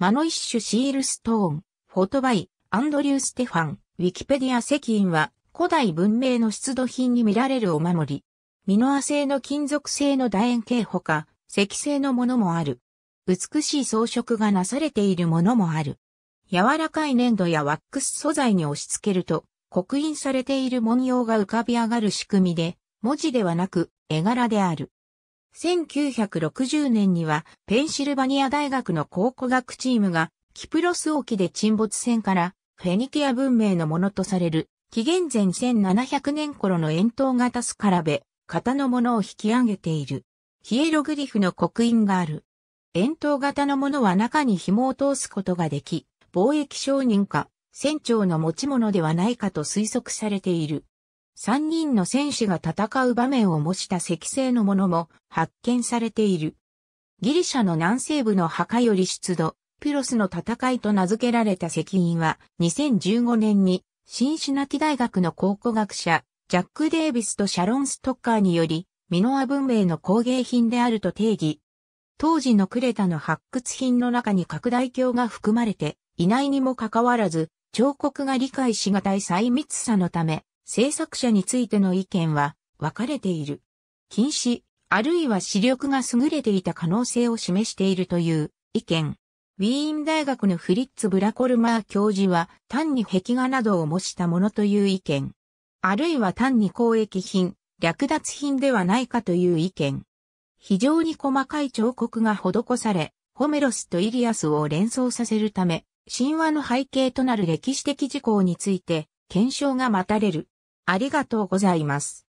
マノイッシュ・シールストーン、フォトバイ、アンドリュー・ステファン、ウィキペディア石印は古代文明の出土品に見られるお守り。ミノア製の金属製の楕円形ほか、石製のものもある。美しい装飾がなされているものもある。柔らかい粘土やワックス素材に押し付けると、刻印されている文様が浮かび上がる仕組みで、文字ではなく絵柄である。1960年にはペンシルバニア大学の考古学チームがキプロス沖で沈没船からフェニキア文明のものとされる紀元前1700年頃の円筒型スカラベ、型のものを引き上げている。ヒエログリフの刻印がある。円筒型のものは中に紐を通すことができ、貿易商人か船長の持ち物ではないかと推測されている。3人の戦士が戦う場面を模した石製のものも発見されている。ギリシャの南西部の墓より出土、ピロスの戦いと名付けられた石印は2015年にシンシナティ大学の考古学者ジャック・デービスとシャロン・ストッカーによりミノア文明の工芸品であると定義。当時のクレタの発掘品の中に拡大鏡が含まれていないにもかかわらず彫刻が理解しがたい細密さのため制作者についての意見は分かれている。禁止、あるいは視力が優れていた可能性を示しているという意見。ウィーン大学のフリッツ・ブラコルマー教授は単に壁画などを模したものという意見。あるいは単に公益品、略奪品ではないかという意見。非常に細かい彫刻が施され、ホメロスとイリアスを連想させるため、神話の背景となる歴史的事項について検証が待たれる。ありがとうございます。